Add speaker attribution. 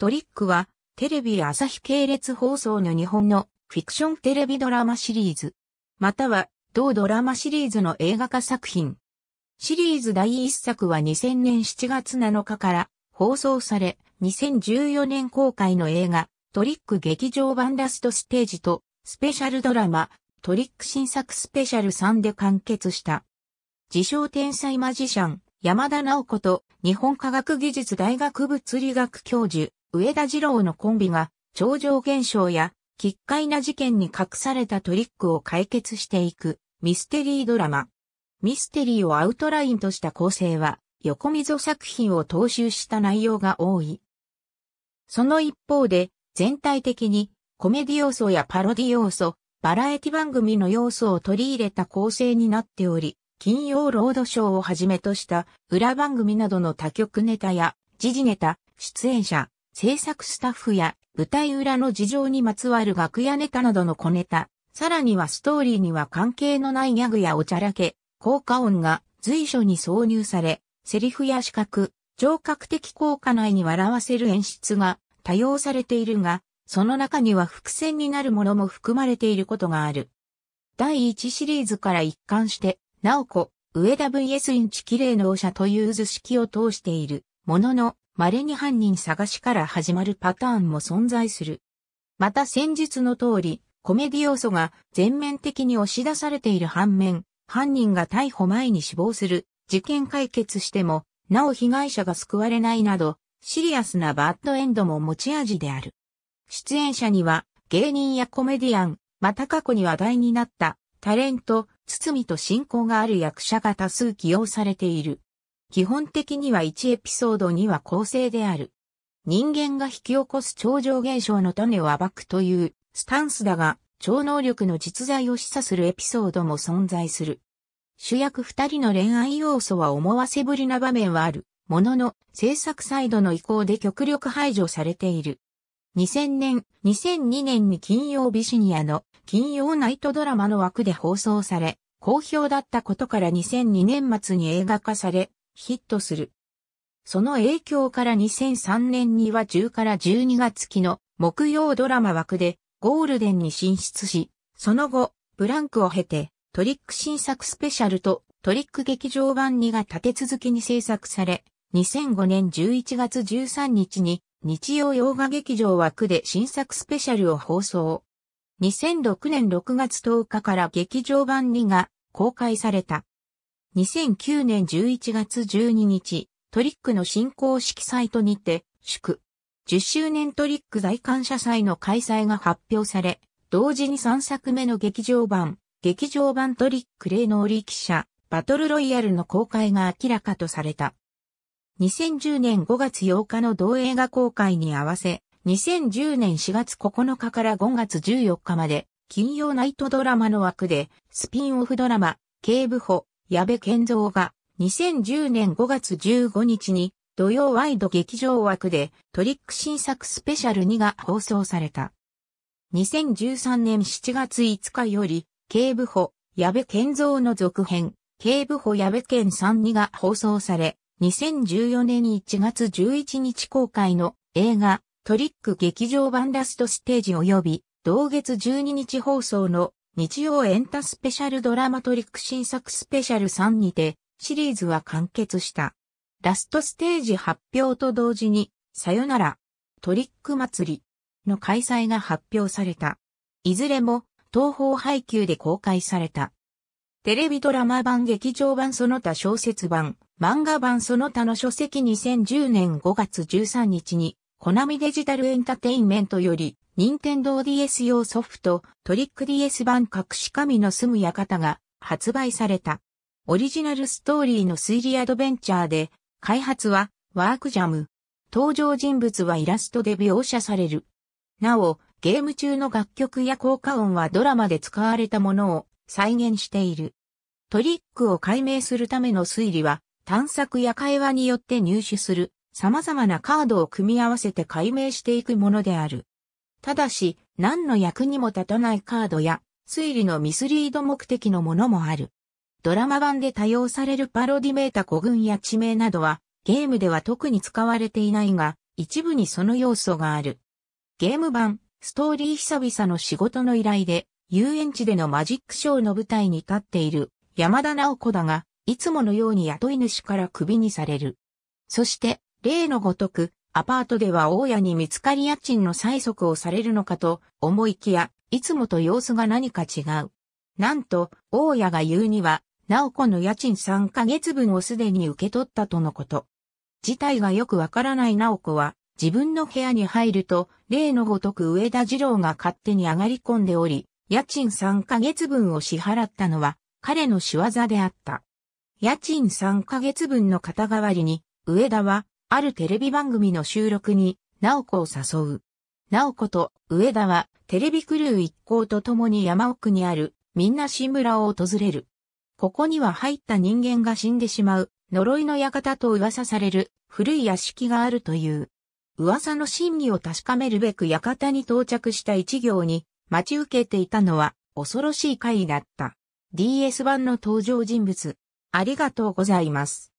Speaker 1: トリックは、テレビ朝日系列放送の日本のフィクションテレビドラマシリーズ、または、同ドラマシリーズの映画化作品。シリーズ第1作は2000年7月7日から放送され、2014年公開の映画、トリック劇場版ラストステージと、スペシャルドラマ、トリック新作スペシャル3で完結した。自称天才マジシャン、山田直子と、日本科学技術大学物理学教授、上田二郎のコンビが、超常現象や、奇怪な事件に隠されたトリックを解決していく、ミステリードラマ。ミステリーをアウトラインとした構成は、横溝作品を踏襲した内容が多い。その一方で、全体的に、コメディ要素やパロディ要素、バラエティ番組の要素を取り入れた構成になっており、金曜ロードショーをはじめとした裏番組などの多局ネタや時事ネタ、出演者、制作スタッフや舞台裏の事情にまつわる楽屋ネタなどの小ネタ、さらにはストーリーには関係のないギャグやおちゃらけ、効果音が随所に挿入され、セリフや視覚、聴覚的効果内に笑わせる演出が多用されているが、その中には伏線になるものも含まれていることがある。第1シリーズから一貫して、なおこ、上田 VS インチ綺麗の王者という図式を通している、ものの、稀に犯人探しから始まるパターンも存在する。また先日の通り、コメディ要素が全面的に押し出されている反面、犯人が逮捕前に死亡する、事件解決しても、なお被害者が救われないなど、シリアスなバッドエンドも持ち味である。出演者には、芸人やコメディアン、また過去に話題になった、タレント、堤と親交がある役者が多数起用されている。基本的には1エピソードには構成である。人間が引き起こす超常現象の種を暴くというスタンスだが、超能力の実在を示唆するエピソードも存在する。主役二人の恋愛要素は思わせぶりな場面はある。ものの、制作サイドの意向で極力排除されている。2000年、2002年に金曜日シニアの金曜ナイトドラマの枠で放送され、好評だったことから2002年末に映画化され、ヒットする。その影響から2003年には10から12月期の木曜ドラマ枠でゴールデンに進出し、その後、ブランクを経てトリック新作スペシャルとトリック劇場版2が立て続けに制作され、2005年11月13日に日曜洋画劇場枠で新作スペシャルを放送。2006年6月10日から劇場版2が公開された。2009年11月12日、トリックの新公式サイトにて、祝、10周年トリック在感謝祭の開催が発表され、同時に3作目の劇場版、劇場版トリック霊能力者、バトルロイヤルの公開が明らかとされた。2010年5月8日の同映画公開に合わせ、2010年4月9日から5月14日まで、金曜ナイトドラマの枠で、スピンオフドラマ、警部補、矢部健三が2010年5月15日に土曜ワイド劇場枠でトリック新作スペシャル2が放送された。2013年7月5日より、警部補、矢部健三の続編、警部補矢部健32が放送され、2014年1月11日公開の映画、トリック劇場版ラストステージ及び、同月12日放送の日曜エンタスペシャルドラマトリック新作スペシャル3にて、シリーズは完結した。ラストステージ発表と同時に、さよなら、トリック祭りの開催が発表された。いずれも、東方配給で公開された。テレビドラマ版劇場版その他小説版、漫画版その他の書籍2010年5月13日に、コナミデジタルエンタテインメントより、任天堂 DS 用ソフト、トリック DS 版隠し神の住む館が発売された。オリジナルストーリーの推理アドベンチャーで、開発はワークジャム。登場人物はイラストで描写される。なお、ゲーム中の楽曲や効果音はドラマで使われたものを再現している。トリックを解明するための推理は、探索や会話によって入手する様々なカードを組み合わせて解明していくものである。ただし、何の役にも立たないカードや、推理のミスリード目的のものもある。ドラマ版で多用されるパロディメータ古群や地名などは、ゲームでは特に使われていないが、一部にその要素がある。ゲーム版、ストーリー久々の仕事の依頼で、遊園地でのマジックショーの舞台に立っている山田直子だが、いつものように雇い主からクビにされる。そして、例のごとく、アパートでは大家に見つかり家賃の催促をされるのかと思いきや、いつもと様子が何か違う。なんと、大家が言うには、直子の家賃3ヶ月分をすでに受け取ったとのこと。事態がよくわからない直子は、自分の部屋に入ると、例のごとく上田二郎が勝手に上がり込んでおり、家賃3ヶ月分を支払ったのは、彼の仕業であった。家賃3ヶ月分の肩代わりに、上田はあるテレビ番組の収録に、直子を誘う。直子と上田は、テレビクルー一行と共に山奥にある、みんな新村を訪れる。ここには入った人間が死んでしまう、呪いの館と噂される、古い屋敷があるという。噂の真偽を確かめるべく館に到着した一行に、待ち受けていたのは、恐ろしい回だった。DS 版の登場人物。ありがとうございます。